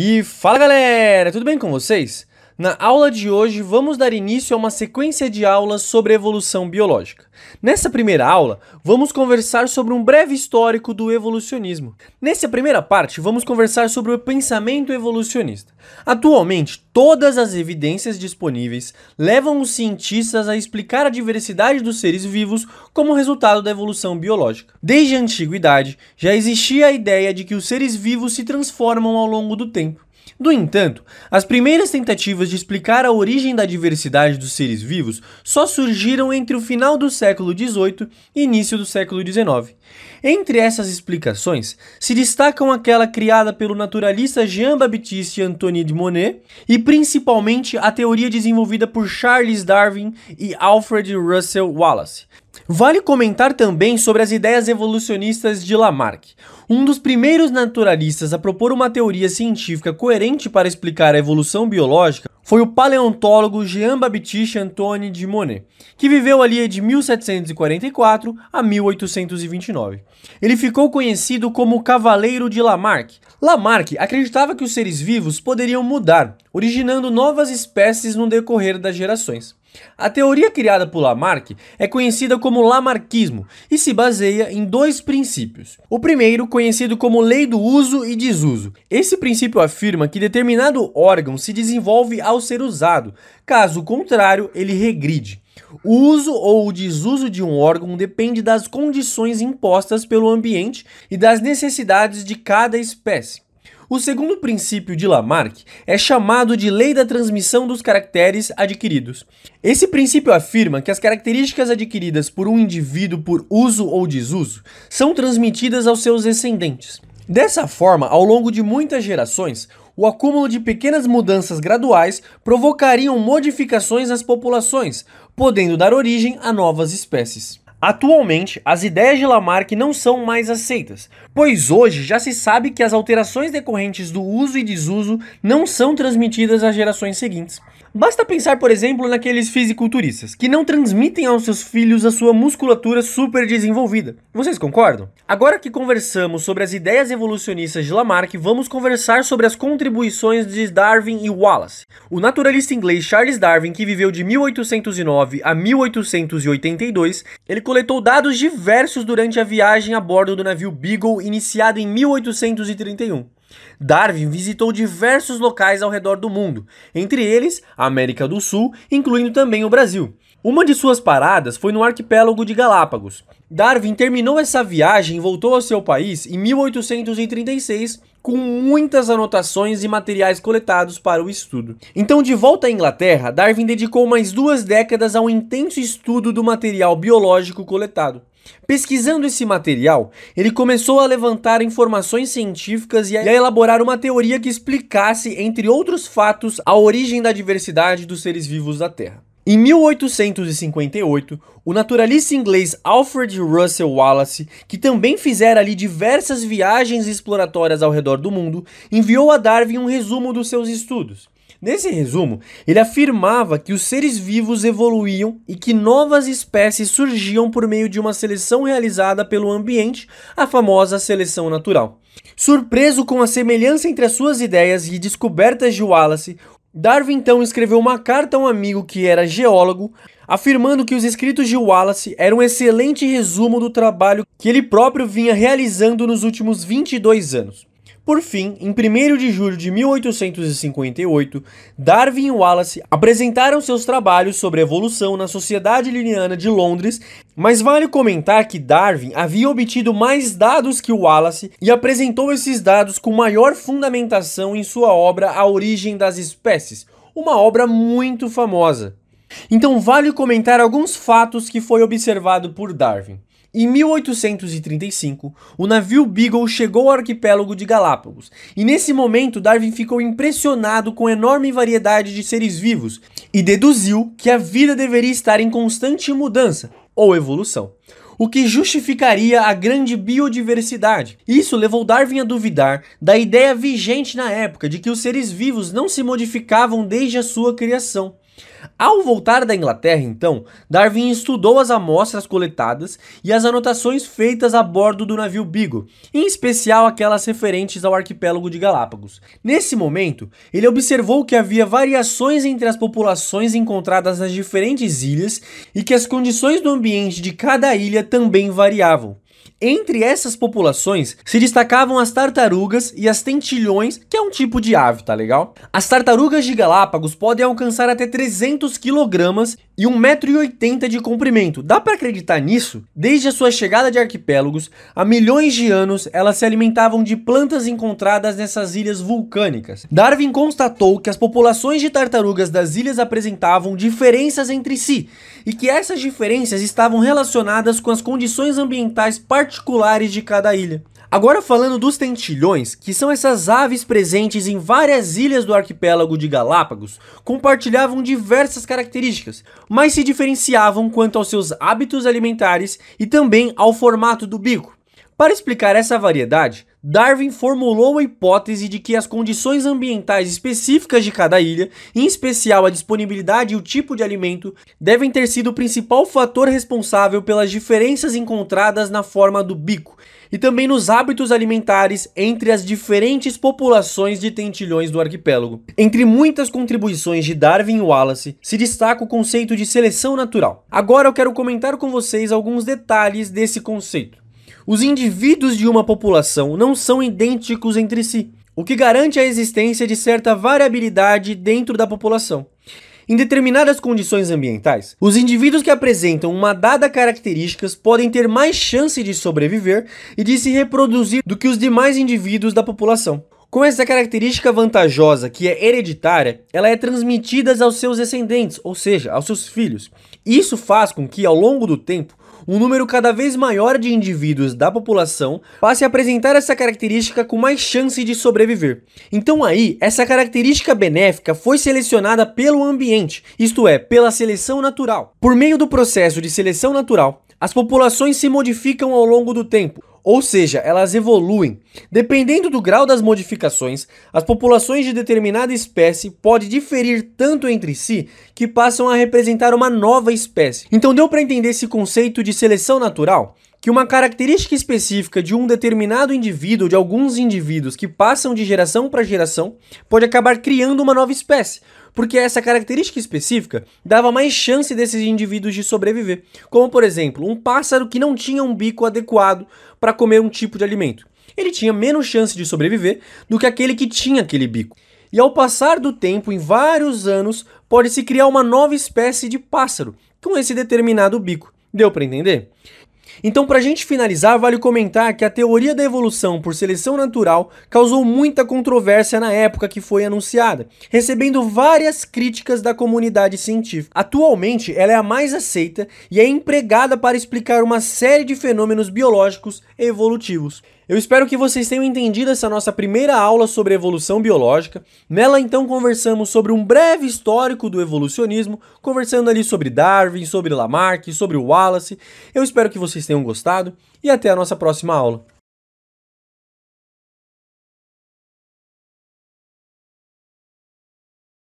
E fala galera, tudo bem com vocês? Na aula de hoje, vamos dar início a uma sequência de aulas sobre evolução biológica. Nessa primeira aula, vamos conversar sobre um breve histórico do evolucionismo. Nessa primeira parte, vamos conversar sobre o pensamento evolucionista. Atualmente, todas as evidências disponíveis levam os cientistas a explicar a diversidade dos seres vivos como resultado da evolução biológica. Desde a antiguidade, já existia a ideia de que os seres vivos se transformam ao longo do tempo. No entanto, as primeiras tentativas de explicar a origem da diversidade dos seres vivos só surgiram entre o final do século XVIII e início do século XIX. Entre essas explicações, se destacam aquela criada pelo naturalista Jean-Baptiste Antoine de Monet e principalmente a teoria desenvolvida por Charles Darwin e Alfred Russel Wallace, Vale comentar também sobre as ideias evolucionistas de Lamarck, um dos primeiros naturalistas a propor uma teoria científica coerente para explicar a evolução biológica. Foi o paleontólogo Jean-Baptiste Antoine de Monet, que viveu ali de 1744 a 1829. Ele ficou conhecido como o Cavaleiro de Lamarck. Lamarck acreditava que os seres vivos poderiam mudar, originando novas espécies no decorrer das gerações. A teoria criada por Lamarck é conhecida como Lamarquismo e se baseia em dois princípios. O primeiro, conhecido como lei do uso e desuso. Esse princípio afirma que determinado órgão se desenvolve ao ser usado, caso contrário, ele regride. O uso ou o desuso de um órgão depende das condições impostas pelo ambiente e das necessidades de cada espécie. O segundo princípio de Lamarck é chamado de lei da transmissão dos caracteres adquiridos. Esse princípio afirma que as características adquiridas por um indivíduo por uso ou desuso são transmitidas aos seus descendentes. Dessa forma, ao longo de muitas gerações, o acúmulo de pequenas mudanças graduais provocariam modificações nas populações, podendo dar origem a novas espécies. Atualmente, as ideias de Lamarck não são mais aceitas, pois hoje já se sabe que as alterações decorrentes do uso e desuso não são transmitidas às gerações seguintes. Basta pensar, por exemplo, naqueles fisiculturistas que não transmitem aos seus filhos a sua musculatura super desenvolvida. Vocês concordam? Agora que conversamos sobre as ideias evolucionistas de Lamarck, vamos conversar sobre as contribuições de Darwin e Wallace. O naturalista inglês Charles Darwin, que viveu de 1809 a 1882, ele coletou dados diversos durante a viagem a bordo do navio Beagle iniciado em 1831. Darwin visitou diversos locais ao redor do mundo, entre eles a América do Sul, incluindo também o Brasil. Uma de suas paradas foi no arquipélago de Galápagos. Darwin terminou essa viagem e voltou ao seu país em 1836 com muitas anotações e materiais coletados para o estudo. Então, de volta à Inglaterra, Darwin dedicou mais duas décadas ao intenso estudo do material biológico coletado. Pesquisando esse material, ele começou a levantar informações científicas e a elaborar uma teoria que explicasse, entre outros fatos, a origem da diversidade dos seres vivos da Terra. Em 1858, o naturalista inglês Alfred Russel Wallace, que também fizera ali diversas viagens exploratórias ao redor do mundo, enviou a Darwin um resumo dos seus estudos. Nesse resumo, ele afirmava que os seres vivos evoluíam e que novas espécies surgiam por meio de uma seleção realizada pelo ambiente, a famosa seleção natural. Surpreso com a semelhança entre as suas ideias e descobertas de Wallace, Darwin então escreveu uma carta a um amigo que era geólogo, afirmando que os escritos de Wallace eram um excelente resumo do trabalho que ele próprio vinha realizando nos últimos 22 anos. Por fim, em 1 de julho de 1858, Darwin e Wallace apresentaram seus trabalhos sobre evolução na Sociedade Linneana de Londres, mas vale comentar que Darwin havia obtido mais dados que Wallace e apresentou esses dados com maior fundamentação em sua obra A Origem das Espécies, uma obra muito famosa. Então vale comentar alguns fatos que foi observado por Darwin. Em 1835, o navio Beagle chegou ao arquipélago de Galápagos, e nesse momento Darwin ficou impressionado com a enorme variedade de seres vivos e deduziu que a vida deveria estar em constante mudança ou evolução, o que justificaria a grande biodiversidade. Isso levou Darwin a duvidar da ideia vigente na época de que os seres vivos não se modificavam desde a sua criação. Ao voltar da Inglaterra, então, Darwin estudou as amostras coletadas e as anotações feitas a bordo do navio Beagle, em especial aquelas referentes ao arquipélago de Galápagos. Nesse momento, ele observou que havia variações entre as populações encontradas nas diferentes ilhas e que as condições do ambiente de cada ilha também variavam. Entre essas populações se destacavam as tartarugas e as tentilhões, que é um tipo de ave, tá legal? As tartarugas de Galápagos podem alcançar até 300 kg e 1,80m de comprimento. Dá para acreditar nisso? Desde a sua chegada de arquipélagos, há milhões de anos, elas se alimentavam de plantas encontradas nessas ilhas vulcânicas. Darwin constatou que as populações de tartarugas das ilhas apresentavam diferenças entre si e que essas diferenças estavam relacionadas com as condições ambientais particulares particulares de cada ilha. Agora falando dos tentilhões, que são essas aves presentes em várias ilhas do arquipélago de Galápagos, compartilhavam diversas características, mas se diferenciavam quanto aos seus hábitos alimentares e também ao formato do bico. Para explicar essa variedade, Darwin formulou a hipótese de que as condições ambientais específicas de cada ilha, em especial a disponibilidade e o tipo de alimento, devem ter sido o principal fator responsável pelas diferenças encontradas na forma do bico e também nos hábitos alimentares entre as diferentes populações de tentilhões do arquipélago. Entre muitas contribuições de Darwin e Wallace, se destaca o conceito de seleção natural. Agora eu quero comentar com vocês alguns detalhes desse conceito os indivíduos de uma população não são idênticos entre si, o que garante a existência de certa variabilidade dentro da população. Em determinadas condições ambientais, os indivíduos que apresentam uma dada característica podem ter mais chance de sobreviver e de se reproduzir do que os demais indivíduos da população. Com essa característica vantajosa, que é hereditária, ela é transmitida aos seus descendentes, ou seja, aos seus filhos. Isso faz com que, ao longo do tempo, um número cada vez maior de indivíduos da população passe a apresentar essa característica com mais chance de sobreviver. Então aí, essa característica benéfica foi selecionada pelo ambiente, isto é, pela seleção natural. Por meio do processo de seleção natural, as populações se modificam ao longo do tempo, ou seja, elas evoluem. Dependendo do grau das modificações, as populações de determinada espécie pode diferir tanto entre si que passam a representar uma nova espécie. Então deu para entender esse conceito de seleção natural? que uma característica específica de um determinado indivíduo, de alguns indivíduos que passam de geração para geração, pode acabar criando uma nova espécie, porque essa característica específica dava mais chance desses indivíduos de sobreviver, como por exemplo, um pássaro que não tinha um bico adequado para comer um tipo de alimento. Ele tinha menos chance de sobreviver do que aquele que tinha aquele bico. E ao passar do tempo, em vários anos, pode-se criar uma nova espécie de pássaro com esse determinado bico. Deu para entender? Então, para a gente finalizar, vale comentar que a teoria da evolução por seleção natural causou muita controvérsia na época que foi anunciada, recebendo várias críticas da comunidade científica. Atualmente, ela é a mais aceita e é empregada para explicar uma série de fenômenos biológicos evolutivos. Eu espero que vocês tenham entendido essa nossa primeira aula sobre evolução biológica. Nela, então, conversamos sobre um breve histórico do evolucionismo, conversando ali sobre Darwin, sobre Lamarck, sobre Wallace. Eu espero que vocês tenham gostado e até a nossa próxima aula.